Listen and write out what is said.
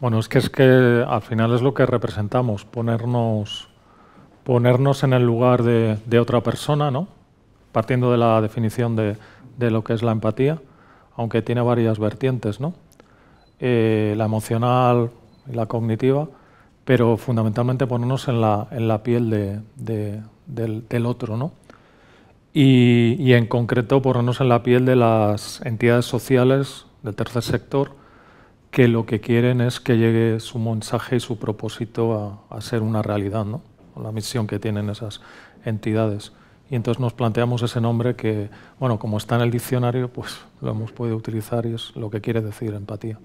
Bueno, es que es que al final es lo que representamos, ponernos, en el lugar de, otra persona, ¿no? Partiendo de la definición de, lo que es la empatía, aunque tiene varias vertientes, ¿no? Eh, la emocional y la cognitiva, pero fundamentalmente ponernos en la, piel del, otro, ¿no? y en concreto ponernos en la piel de las entidades sociales, del tercer sector, que lo que quieren es que llegue su mensaje y su propósito a, a ser una realidad, ¿no? la misión que tienen esas entidades. Y entonces nos planteamos ese nombre que, bueno, como está en el diccionario, pues lo hemos podido utilizar y es lo que quiere decir empatía.